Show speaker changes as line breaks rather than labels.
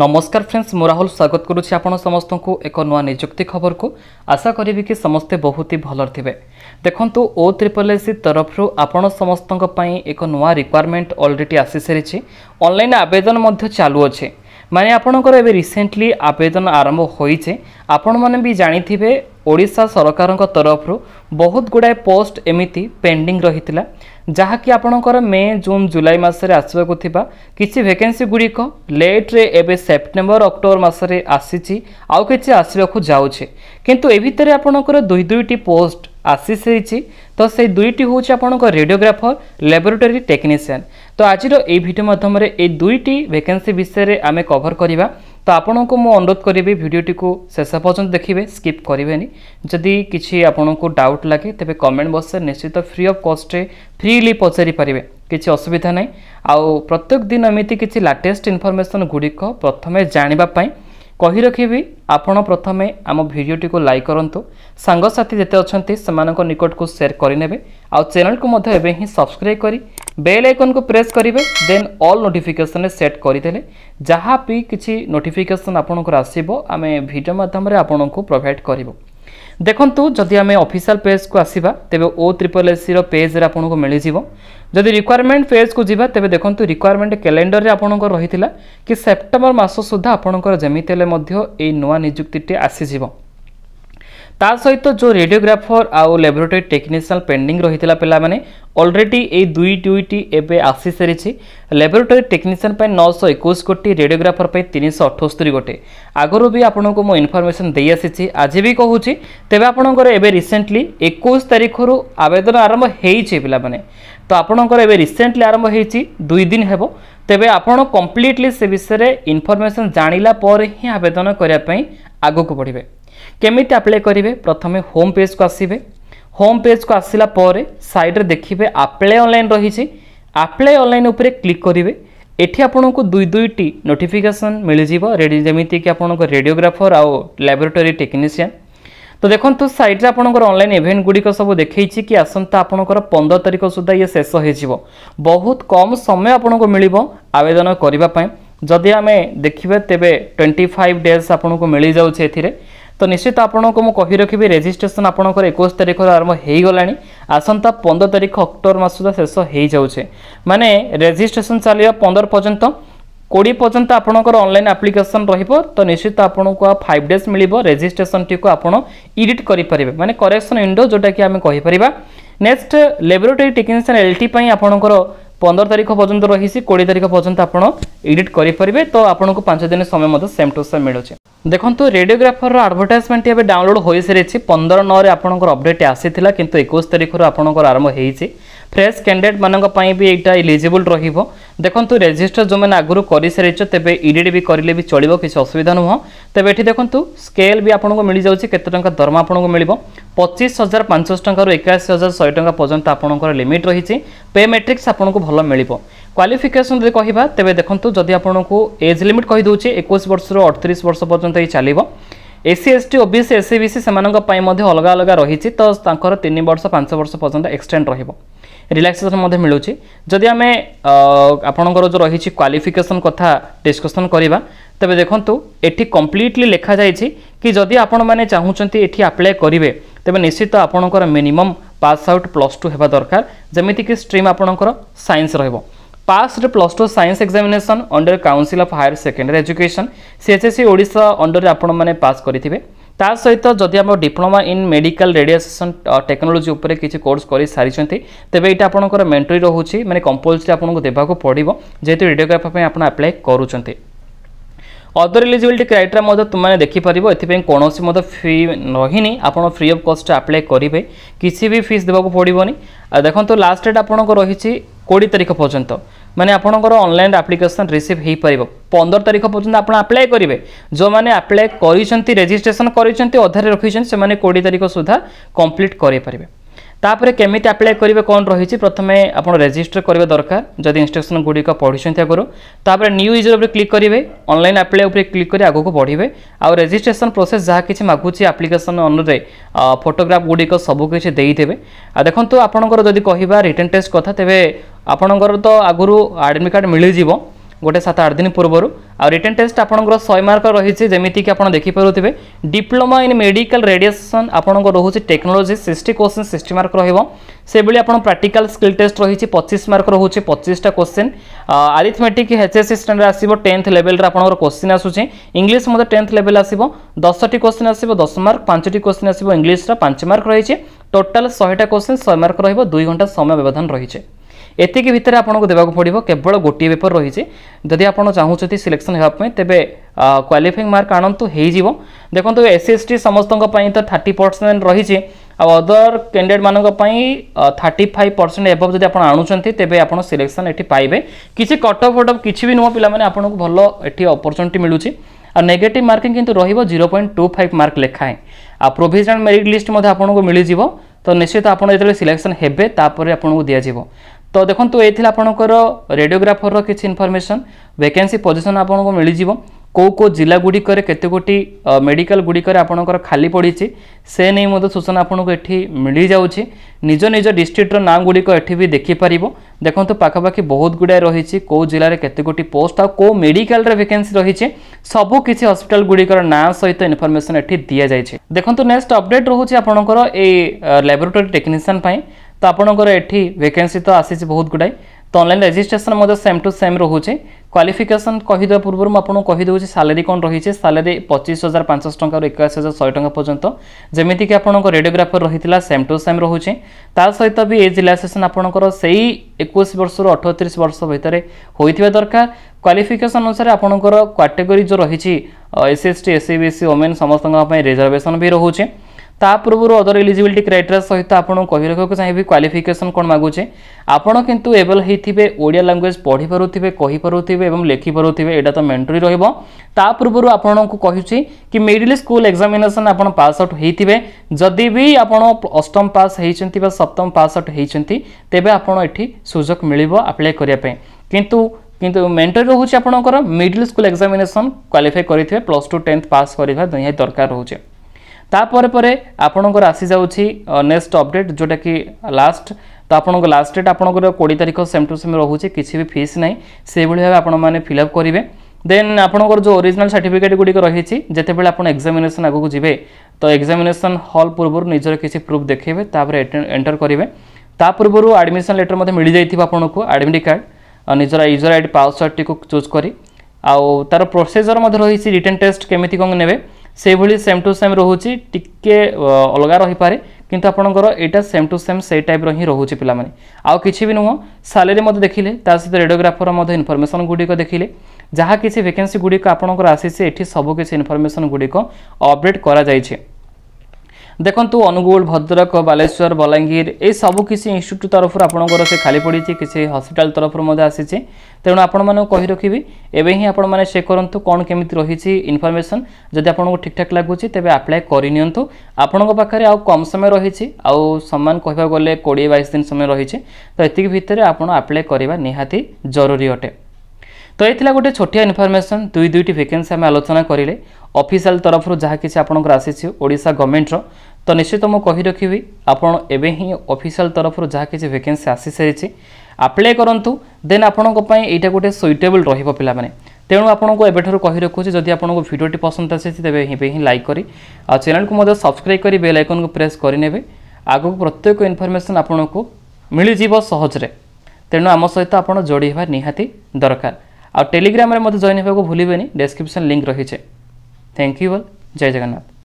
ନମସ୍କାର ଫ୍ରେଣ୍ଡସ୍ ମୁଁ ରାହୁଲ ସ୍ୱାଗତ କରୁଛି ଆପଣ ସମସ୍ତଙ୍କୁ ଏକ ନୂଆ ନିଯୁକ୍ତି ଖବରକୁ ଆଶା କରିବି କି ସମସ୍ତେ ବହୁତ ହି ଭଲରେ ଥିବେ ଦେଖନ୍ତୁ ଓ ତ୍ରିପଲ ଏସ୍ସି ତରଫରୁ ଆପଣ ସମସ୍ତଙ୍କ ପାଇଁ ଏକ ନୂଆ ରିକ୍ୱାରମେଣ୍ଟ ଅଲରେଡ଼ି ଆସିସାରିଛି ଅନଲାଇନ୍ ଆବେଦନ ମଧ୍ୟ ଚାଲୁଅଛି ମାନେ ଆପଣଙ୍କର ଏବେ ରିସେଣ୍ଟଲି ଆବେଦନ ଆରମ୍ଭ ହୋଇଛି ଆପଣମାନେ ବି ଜାଣିଥିବେ ଓଡ଼ିଶା ସରକାରଙ୍କ ତରଫରୁ ବହୁତ ଗୁଡ଼ାଏ ପୋଷ୍ଟ ଏମିତି ପେଣ୍ଡିଂ ରହିଥିଲା ଯାହାକି ଆପଣଙ୍କର ମେ ଜୁନ୍ ଜୁଲାଇ ମାସରେ ଆସିବାକୁ ଥିବା କିଛି ଭେକେନ୍ସି ଗୁଡ଼ିକ ଲେଟ୍ରେ ଏବେ ସେପ୍ଟେମ୍ବର ଅକ୍ଟୋବର ମାସରେ ଆସିଛି ଆଉ କିଛି ଆସିବାକୁ ଯାଉଛି କିନ୍ତୁ ଏ ଭିତରେ ଆପଣଙ୍କର ଦୁଇ ଦୁଇଟି ପୋଷ୍ଟ আশিষ রয়েছে তো সেই দুইটি হচ্ছে আপনার রেডিওগ্রাফর ল্যাবোরেটোরি টেকনিসিয়ান তো আজির এই ভিডিও মাধ্যমে এই দুইটি ভ্যাকেন্সি বিষয়ে আমি কভর করা তো আপনার মু অনুরোধ করবি ভিডিওটি শেষ পর্যন্ত দেখবে স্কিপ করবে যদি কিছু আপনার ডাউট লাগে তবে কমেন্ট বক্সে নিশ্চিত ফ্রি অফ কস্টে ফ্রিলি পচারি পারে কিছু অসুবিধা নাই আত্যেক দিন এমনি কিছু লাটেস্ট ইনফরমেসন গুড়ি প্রথমে জাঁয়া কহি রখিবি আপনার প্রথমে আমার ভিডিওটি লাইক করতু সাংসাথী যেতে অনেক সে নিকটক সেয়ার করে নেবে আেলকু এবে হি সবসক্রাইব করে বেল আইকন কু প্রেস করবে দেন অল নোটিফিকেসন সেট করে যা বি কিছু নোটিফিকেসন আপনার আসব আমি ভিডিও মাধ্যমে আপনার প্রোভাইড করবু ଦେଖନ୍ତୁ ଯଦି ଆମେ ଅଫିସିଆଲ୍ ପେଜ୍କୁ ଆସିବା ତେବେ ଓ ଟ୍ରିପଲ୍ ଏସ୍ସିର ପେଜ୍ରେ ଆପଣଙ୍କୁ ମିଳିଯିବ ଯଦି ରିକ୍ୱାରମେଣ୍ଟ ପେଜ୍କୁ ଯିବା ତେବେ ଦେଖନ୍ତୁ ରିକ୍ୱାରମେଣ୍ଟ କ୍ୟାଲେଣ୍ଡରରେ ଆପଣଙ୍କର ରହିଥିଲା କି ସେପ୍ଟେମ୍ବର ମାସ ସୁଦ୍ଧା ଆପଣଙ୍କର ଯେମିତି ହେଲେ ମଧ୍ୟ ଏଇ ନୂଆ ନିଯୁକ୍ତିଟି ଆସିଯିବ ତା ସହିତ ଯେଉଁ ରେଡ଼ିଓଗ୍ରାଫର ଆଉ ଲାବୋରେଟୋରୀ ଟେକ୍ନିସିଆନ୍ ପେଣ୍ଡିଂ ରହିଥିଲା ପିଲାମାନେ ଅଲରେଡ଼ି ଏଇ ଦୁଇ ଦୁଇଟି ଏବେ ଆସିସାରିଛି ଲାବୋରେଟୋରୀ ଟେକ୍ନିସିଆନ୍ ପାଇଁ ନଅଶହ ଏକୋଇଶ କୋଟି ରେଡ଼ିଓଗ୍ରାଫର ପାଇଁ ତିନିଶହ ଅଠସ୍ତରୀ କୋଟି ଆଗରୁ ବି ଆପଣଙ୍କୁ ମୁଁ ଇନଫର୍ମେସନ୍ ଦେଇଆସିଛି ଆଜି ବି କହୁଛି ତେବେ ଆପଣଙ୍କର ଏବେ ରିସେଣ୍ଟଲି ଏକୋଇଶ ତାରିଖରୁ ଆବେଦନ ଆରମ୍ଭ ହେଇଛି ପିଲାମାନେ ତ ଆପଣଙ୍କର ଏବେ ରିସେଣ୍ଟଲି ଆରମ୍ଭ ହେଇଛି ଦୁଇ ଦିନ ହେବ ତେବେ ଆପଣ କମ୍ପ୍ଲିଟଲି ସେ ବିଷୟରେ ଇନଫର୍ମେସନ୍ ଜାଣିଲା ପରେ ହିଁ ଆବେଦନ କରିବା ପାଇଁ ଆଗକୁ ବଢ଼ିବେ কেমিটি আপ্লাই করবে প্রথমে হোম পেজ কু আসবে হোম পেজ কু আসলা পরে সাইড্রে দেখবে আপ্লাই অনলাইন রয়েছে আপ্লাই অনলাইন উপরে ক্লিক করবে এটি আপনার দুই দুইটি নোটিফিকেসন মিলিযোগ যেমিকি আপনার রেডিওগ্রাফর আও ল্যাবোরেটরি টেকনিসিয়ান তো দেখুন সাইট্রে আপনার অনলাইন ইভেন্ট গুড়ি সব দেখেছি কি আসন্তা আপনার পনেরো তারিখ সুদ্ধা ইয়ে শেষ হয়ে বহুত কম সময় আপনার মিলব আবেদন করা যদি আমি দেখবে তেবে টোয়েন্টি ফাইভ ডেজ আপনার মিলি যাচ্ছে এর তো ନିଶ୍ଚିତ ଆପଣଙ୍କୁ ମୁଁ କହି ରଖିବି ରେଜିଷ୍ଟ୍ରେସନ୍ ଆପଣଙ୍କର ଏକୋଇଶ ତାରିଖରୁ ଆରମ୍ଭ ହେଇଗଲାଣି ଆସନ୍ତା ପନ୍ଦର ତାରିଖ ଅକ୍ଟୋବର ମାସ ସୁଦ୍ଧା ଶେଷ ହେଇଯାଉଛେ ମାନେ ରେଜିଷ୍ଟ୍ରେସନ୍ ଚାଲିବ ପନ୍ଦର ପର୍ଯ୍ୟନ୍ତ କୋଡ଼ିଏ ପର୍ଯ୍ୟନ୍ତ ଆପଣଙ୍କର ଅନଲାଇନ୍ ଆପ୍ଲିକେସନ୍ ରହିବ ତ ନିଶ୍ଚିତ ଆପଣଙ୍କୁ ଆଉ ଫାଇଭ୍ ଡେଜ୍ ମିଳିବ ରେଜିଷ୍ଟ୍ରେସନ୍ଟିକୁ ଆପଣ ଇଡ଼ିଟ୍ କରିପାରିବେ ମାନେ କରେକ୍ସନ୍ ୱିଣ୍ଡୋ ଯେଉଁଟାକି ଆମେ କହିପାରିବା next laboratory technician L T ପାଇଁ ଆପଣଙ୍କର ପନ୍ଦର ତାରିଖ ପର୍ଯ୍ୟନ୍ତ ରହିଛି କୋଡ଼ିଏ ତାରିଖ ପର୍ଯ୍ୟନ୍ତ ଆପଣ ଏଡ଼ିଟ୍ କରିପାରିବେ ତ ଆପଣଙ୍କୁ ପାଞ୍ଚ ଦିନ ସମୟ ମଧ୍ୟ ସେମ୍ ଟୁ ସେମ୍ ମିଳୁଛି ଦେଖନ୍ତୁ ରେଡ଼ିଓଗ୍ରାଫରର ଆଡ଼ଭର୍ଟାଇଜମେଣ୍ଟ ଏବେ ଡାଉନଲୋଡ଼ ହୋଇସାରିଛି ପନ୍ଦର ନଅରେ ଆପଣଙ୍କର ଅପଡ଼େଟ୍ ଆସିଥିଲା କିନ୍ତୁ ଏକୋଇଶ ତାରିଖରୁ ଆପଣଙ୍କର ଆରମ୍ଭ ହୋଇଛି ଫ୍ରେଶ୍ କ୍ୟାଣ୍ଡିଡେଟ୍ ମାନଙ୍କ ପାଇଁ ବି ଏଇଟା ଇଲିଜିବୁଲ୍ ରହିବ ଦେଖନ୍ତୁ ରେଜିଷ୍ଟର ଯେଉଁମାନେ ଆଗରୁ କରିସାରିଛ ତେବେ ଇଡ଼ିଡ଼ି ବି କରିଲେ ବି ଚଳିବ କିଛି ଅସୁବିଧା ନୁହଁ ତେବେ ଏଠି ଦେଖନ୍ତୁ ସ୍କେଲ୍ ବି ଆପଣଙ୍କୁ ମିଳିଯାଉଛି କେତେ ଟଙ୍କା ଦରମା ଆପଣଙ୍କୁ ମିଳିବ ପଚିଶ ହଜାର ପାଞ୍ଚଶହ ଟଙ୍କାରୁ ଏକାଅଶୀ ହଜାର ଶହେ ଟଙ୍କା ପର୍ଯ୍ୟନ୍ତ ଆପଣଙ୍କର ଲିମିଟ୍ ରହିଛି ପେ ମେଟ୍ରିକ୍ସ ଆପଣଙ୍କୁ ଭଲ ମିଳିବ କ୍ୱାଲିଫିକେସନ୍ ଯଦି କହିବା ତେବେ ଦେଖନ୍ତୁ ଯଦି ଆପଣଙ୍କୁ ଏଜ୍ ଲିମିଟ୍ କହିଦେଉଛି ଏକୋଇଶ ବର୍ଷରୁ ଅଠତିରିଶ ବର୍ଷ ପର୍ଯ୍ୟନ୍ତ ଏଇ ଚାଲିବ SC ST OBC SC BC সেমানক পাই মধ্যে অলগা অলগা রয়েছে তো তাঁর তিন বর্ষ পাঁচ বর্ষ পর্যন্ত এক্সটেন্ড রহব ରିଲାକ୍ସେସନ୍ ମଧ୍ୟ ମିଳୁଛି ଯଦି ଆମେ ଆପଣଙ୍କର ଯେଉଁ ରହିଛି କ୍ୱାଲିଫିକେସନ୍ କଥା ଡିସ୍କସନ୍ କରିବା ତେବେ ଦେଖନ୍ତୁ ଏଠି କମ୍ପ୍ଲିଟଲି ଲେଖାଯାଇଛି କି ଯଦି ଆପଣମାନେ ଚାହୁଁଛନ୍ତି ଏଠି ଆପ୍ଲାଏ କରିବେ ତେବେ ନିଶ୍ଚିତ ଆପଣଙ୍କର minimum pass out plus two ହେବା ଦରକାର ଯେମିତିକି ଷ୍ଟ୍ରିମ୍ ଆପଣଙ୍କର ସାଇନ୍ସ ରହିବ ପାସ୍ରେ plus two science examination under council of higher secondary education C CHSC Odisha ଅଣ୍ଡରରେ ଆପଣମାନେ ପାସ୍ କରିଥିବେ ତା ସହିତ ଯଦି ଆମ diploma in medical radiation technology ଉପରେ କିଛି କୋର୍ସ କରିସାରିଛନ୍ତି ତେବେ ଏଇଟା ଆପଣଙ୍କର ମେଣ୍ଟ୍ରି ରହୁଛି ମାନେ କମ୍ପଲସରି ଆପଣଙ୍କୁ ଦେବାକୁ ପଡ଼ିବ ଯେହେତୁ ରେଡ଼ିଓଗ୍ରାଫି ପାଇଁ ଆପଣ ଆପ୍ଲାଏ କରୁଛନ୍ତି ଅଦର ଏଲିଜିବିଲିଟି କ୍ରାଇଟେରିଆ ମଧ୍ୟ ତୁମେ ଦେଖିପାରିବ ଏଥିପାଇଁ କୌଣସି ମଧ୍ୟ ଫି ରହିନି ଆପଣ ଫ୍ରି ଅଫ୍ କଷ୍ଟ ଆପ୍ଲାଏ କରିବେ କିଛି ବି ଫିସ୍ ଦେବାକୁ ପଡ଼ିବନି ଆଉ ଦେଖନ୍ତୁ ଲାଷ୍ଟ ଡେଟ୍ ଆପଣଙ୍କ ରହିଛି କୋଡ଼ିଏ ତାରିଖ ପର୍ଯ୍ୟନ୍ତ ମାନେ ଆପଣଙ୍କର ଅନଲାଇନ୍ ଆପ୍ଲିକେସନ୍ ରିସିଭ୍ ହୋଇପାରିବ ପନ୍ଦର ତାରିଖ ପର୍ଯ୍ୟନ୍ତ ଆପଣ ଆପ୍ଲାଏ କରିବେ ଯେଉଁମାନେ ଆପ୍ଲାଏ କରିଛନ୍ତି ରେଜିଷ୍ଟ୍ରେସନ୍ କରିଛନ୍ତି ଅଧାରେ ରଖିଛନ୍ତି ସେମାନେ କୋଡ଼ିଏ ତାରିଖ ସୁଦ୍ଧା କମ୍ପ୍ଲିଟ୍ କରିପାରିବେ তাপরে কেমিতি আপ্লাই করবে কোণ রয়েছে প্রথমে আপনার রেজিষ্টর করা দরকার যদি ইনস্ট্রকশন গুড়ি পড়ছেন আগুন তাপরে নিউ ইউজর উপরে ক্লিক করবে অনলাইন আপ্লাই উপরে ক্লিক করে আগুক বড়বে আউ রেজিষ্ট্রেসন প্রোসেস যা কিছু মাগুছি আপ্লিকেসন অনুযায়ী ফটোগ্রাফ গুড়ি সবুকিছি দিয়ে আর দেখুন আপনার যদি কহবা রিটেন টেস্ট কথা তেমন আপনার তো আগুর আডমিট কার্ড মিলিযোগ গোটে সাত আট দিন পূর্বর আিটেন টেস্ট আপনার শহে মার্ক রয়েছে যেমিকি আপনার দেখিপারে ডিপ্লোমা ইন মেডিকাল রেডিয়েসন আপনার রয়েছে technology sixty question sixty mark রহব সেভাবে আপনার প্রাটিকাল স্কিল টেস্ট রয়েছে পঁচিশ মার্ক রয়েছে পঁচিশটা কোশ্চিন আরিথমেটিক এচএসসি স্ট্যান্ডার্ড আসব টেন্থ লেভেলের আপনার কোশ্চিন আসুছে ইংলিশ মধ্যে টেন্থ লেভেল আসব দশটি কোশ্চিন আসব দশ মার্ক পাঁচটি কোশ্চিন আসব ইংলিশর পাঁচ মার্ক রয়েছে টোটাল শহেটা কোশ্চিন শহে মার্ক রহব দুই ঘন্টা সময় ব্যবধান রয়েছে ଏତିକି ଭିତରେ ଆପଣଙ୍କୁ ଦେବାକୁ ପଡ଼ିବ କେବଳ ଗୋଟିଏ ପେପର ରହିଛି ଯଦି ଆପଣ ଚାହୁଁଛନ୍ତି ସିଲେକ୍ସନ୍ ହେବା ପାଇଁ ତେବେ କ୍ୱାଲିଫାଇଂ ମାର୍କ ଆଣନ୍ତୁ ହେଇଯିବ ଦେଖନ୍ତୁ ଏସ୍ସି ଏସ୍ ଟି ସମସ୍ତଙ୍କ ପାଇଁ ତ ଥାର୍ଟି ପରସେଣ୍ଟ ରହିଛି ଆଉ ଅଦର କ୍ୟାଣ୍ଡିଡେଟ୍ମାନଙ୍କ ପାଇଁ ଥାର୍ଟି ଫାଇଭ୍ ପରସେଣ୍ଟ ଏବଭ୍ ଯଦି ଆପଣ ଆଣୁଛନ୍ତି ତେବେ ଆପଣ ସିଲେକ୍ସନ୍ ଏଠି ପାଇବେ କିଛି କଟ୍ ଅଫ୍ ଫଟ୍ ଅଫ୍ କିଛି ବି ନୁହଁ ପିଲାମାନେ ଆପଣଙ୍କୁ ଭଲ ଏଠି ଅପରଚ୍ୟୁନିଟି ମିଳୁଛି ଆଉ ନେଗେଟିଭ୍ ମାର୍କିଂ କିନ୍ତୁ ରହିବ zero point two five mark ଲେଖାଏଁ ଆଉ ପ୍ରୋଭିଜନାଲ୍ ମେରିଟ୍ ଲିଷ୍ଟ ମଧ୍ୟ ଆପଣଙ୍କୁ ମିଳିଯିବ ତ ନିଶ୍ଚିତ ଆପଣ ଯେତେବେଳେ ସିଲେକ୍ସନ୍ ହେବେ ତାପରେ ଆପଣଙ୍କୁ ଦିଆଯିବ ତ ଦେଖନ୍ତୁ ଏ ଥିଲା ଆପଣଙ୍କର ରେଡ଼ିଓଗ୍ରାଫରର କିଛି ଇନଫର୍ମେସନ୍ ଭେକେନ୍ସି ପୋଜିସନ୍ ଆପଣଙ୍କୁ ମିଳିଯିବ କେଉଁ କେଉଁ ଜିଲ୍ଲା ଗୁଡ଼ିକରେ କେତେ ଗୋଟି ମେଡ଼ିକାଲ ଗୁଡ଼ିକରେ ଆପଣଙ୍କର ଖାଲି ପଡ଼ିଛି ସେ ନେଇ ମଧ୍ୟ ସୂଚନା ଆପଣଙ୍କୁ ଏଠି ମିଳିଯାଉଛି ନିଜ ନିଜ ଡିଷ୍ଟ୍ରିକ୍ଟର ନାଁ ଗୁଡ଼ିକ ଏଠି ବି ଦେଖିପାରିବ ଦେଖନ୍ତୁ ପାଖାପାଖି ବହୁତ ଗୁଡ଼ାଏ ରହିଛି କେଉଁ ଜିଲ୍ଲାରେ କେତେ ଗୋଟି ପୋଷ୍ଟ ଆଉ କେଉଁ ମେଡ଼ିକାଲରେ ଭେକେନ୍ସି ରହିଛି ସବୁ କିଛି ହସ୍ପିଟାଲ ଗୁଡ଼ିକର ନାଁ ସହିତ ଇନଫର୍ମେସନ୍ ଏଠି ଦିଆଯାଇଛି ଦେଖନ୍ତୁ ନେକ୍ସଟ ଅପଡେଟ୍ ରହୁଛି ଆପଣଙ୍କର ଏଇ ଲାବୋରେଟୋରୀ ଟେକ୍ନିସିଆନ୍ ପାଇଁ তো আপনার এটি ভ্যাকেন্সি তো আসিছে বহুত গুড়াই তো online registration same to same রয়েছে କ୍ୱାଲିଫିକେସନ୍ କହିଦେବା ପୂର୍ବରୁ ମୁଁ ଆପଣଙ୍କୁ କହିଦେଉଛି ସାଲେରୀ କ'ଣ ରହିଛି ସାଲେରୀ ପଚିଶ ହଜାର ପାଞ୍ଚଶହ ଟଙ୍କାରୁ ଏକାଅଶୀ ହଜାର ଶହେ ଟଙ୍କା ପର୍ଯ୍ୟନ୍ତ ଯେମିତିକି ଆପଣଙ୍କ ରେଡ଼ିଓଗ୍ରାଫର ରହିଥିଲା ସେମ୍ ଟୁ ସେମ୍ ରହୁଛି ତା ସହିତ ବି ଏଜ୍ ରିଲାକ୍ସେସନ୍ ଆପଣଙ୍କର ସେଇ ଏକୋଇଶ ବର୍ଷରୁ ଅଠତିରିଶ ବର୍ଷ ଭିତରେ ହୋଇଥିବା ଦରକାର କ୍ୱାଲିଫିକେସନ୍ ଅନୁସାରେ ଆପଣଙ୍କର କ୍ୟାଟେଗୋରୀ ଯେଉଁ ରହିଛି S C S T S C B C women ସମସ୍ତଙ୍କ ପାଇଁ ରିଜର୍ଭେସନ୍ ବି ରହୁଛି ତା ପୂର୍ବରୁ ଅଦର ଏଲିଜିବିଲିଟି କ୍ରାଇଟେରିଆ ସହିତ ଆପଣଙ୍କୁ କହି ରଖିବାକୁ ଚାହିଁବି କ୍ୱାଲିଫିକେସନ୍ କ'ଣ ମାଗୁଛେ ଆପଣ କିନ୍ତୁ ଏବଲ୍ ହେଇଥିବେ ଓଡ଼ିଆ ଲାଙ୍ଗୁଏଜ୍ ପଢ଼ିପାରୁଥିବେ କହିପାରୁଥିବେ ଏବଂ ଲେଖିପାରୁଥିବେ ଏଇଟା ତ ମେଣ୍ଟୋରି ରହିବ ତା ପୂର୍ବରୁ ଆପଣଙ୍କୁ କହୁଛି କି ମିଡ଼ିଲ୍ ସ୍କୁଲ୍ ଏକ୍ଜାମିନେସନ୍ ଆପଣ ପାସ୍ ଆଉଟ୍ ହେଇଥିବେ ଯଦି ବି ଆପଣ ଅଷ୍ଟମ ପାସ୍ ହେଇଛନ୍ତି ବା ସପ୍ତମ ପାସ୍ ଆଉଟ୍ ହେଇଛନ୍ତି ତେବେ ଆପଣ ଏଠି ସୁଯୋଗ ମିଳିବ ଆପ୍ଲାଏ କରିବା ପାଇଁ କିନ୍ତୁ কিন্তু মেন্টর রয়েছে আপনার মিডিল স্কুল এক্সামিনেসন কোয়ালিফাই করে প্লস টু টেন্থ পাস করা দুই দরকার রয়েছে তাপরে পরে আপনার আসিযাচ্ছি নেক্সট অপডেট যেটা কি লাস্ট তো আপনার লাস্ট ডেট আপনার কোড়ি তারিখ সেম টু সেম রয়েছে কিছু বি ফিস না সেইভাবে ভাবে আপনার ফিল আপ করবে দেন আপনার যে অরিজিনাল সার্টিফিকেট গুড়ি রয়েছে যেতবে আপনার এক্সামিনেসন আগুক যাবে তো এক্সামিনেসন হল পূর্ব নিজের কিছু প্রুফ দেখাইবে তাপরে এন্টার করবে তা পূর্ব আডমিশন লেটর মধ্যে মিলি যাই আপনার আডমিট কার্ড নিজের ইউজর আইডি পাসওয়ার্ডটি চুজ করে আউ তার প্রোসেসর মধ্যে রয়েছে রিটেন টেস্ট কেমিতি কম নেবে সেইভাবে সেম টু সেম রয়েছে টিকি অলগা রহিপরে কিন্তু আপনার এইটা সেম টু সেম সেই টাইপ্র হি রয়েছে পিলামানে আছে বি নুহ স্যালারি মধ্যে দেখলে তা সহ রেডিওগ্রাফর মধ্যে ইনফরমেসন গুড়ি দেখলে যা কিছু ভ্যাকেন্সি গুড়ি আপনার আসিছে এটি সবুকিছি ইনফরমেসন গুড়ি অপডেট করা যাইছে দেখন্তু অনুগুল ভদ্রক বালেশ্বর বলাঙ্গীর এই সবু কিছু ইনস্টিট্যুট তরফ আপনার সে খালি পড়ছে কিছু হসপিটাল তরফ মধ্যে আসিছে তেমন আপনার কহি রাখবি এবে হি আপনার চেক করতু কোণ কেমি রয়েছে ইনফরমেশন যদি আপনার ঠিকঠাক লাগুচি তবে আপ্লাই করে নিতু আপনার পাখে আম সময় রয়েছে আমান কহা গেলে কোড়ি বাইশ দিন সময় রয়েছে তো এত ভিতরে আপনার আপ্লাই করা নিহতি জরুরি অটে তো এই গোটে ছোটিয়া ইনফরমেশন দুই দুইটি ভেকেন্সি আমি আলোচনা করলে অফিসিয়াল তরফর যা কিছু আপনার আসিছে ওড়শা গভর্নমেন্টর ତ ନିଶ୍ଚିତ ମୁଁ କହି ରଖିବି ଆପଣ ଏବେ ହିଁ ଅଫିସିଆଲ୍ ତରଫରୁ ଯାହା କିଛି ଭେକେନ୍ସି ଆସିସାରିଛି ଆପ୍ଲାଏ କରନ୍ତୁ ଦେନ୍ ଆପଣଙ୍କ ପାଇଁ ଏଇଟା ଗୋଟେ ସୁଇଟେବଲ୍ ରହିବ ପିଲାମାନେ ତେଣୁ ଆପଣଙ୍କୁ ଏବେଠାରୁ କହି ରଖୁଛି ଯଦି ଆପଣଙ୍କୁ ଭିଡ଼ିଓଟି ପସନ୍ଦ ଆସିଛି ତେବେ ଏବେ ହିଁ ଲାଇକ୍ କରି ଆଉ ଚ୍ୟାନେଲକୁ ମଧ୍ୟ ସବସ୍କ୍ରାଇବ୍ କରି ବେଲ୍ ଆଇକନ୍କୁ ପ୍ରେସ୍ କରିନେବେ ଆଗକୁ ପ୍ରତ୍ୟେକ ଇନଫର୍ମେସନ୍ ଆପଣଙ୍କୁ ମିଳିଯିବ ସହଜରେ ତେଣୁ ଆମ ସହିତ ଆପଣ ଯୋଡ଼ି ହେବା ନିହାତି ଦରକାର ଆଉ ଟେଲିଗ୍ରାମରେ ମଧ୍ୟ ଜଏନ୍ ହେବାକୁ ଭୁଲିବେନି ଡେସ୍କ୍ରିପ୍ସନ୍ ଲିଙ୍କ୍ ରହିଛେ thank you all Jai Jagannath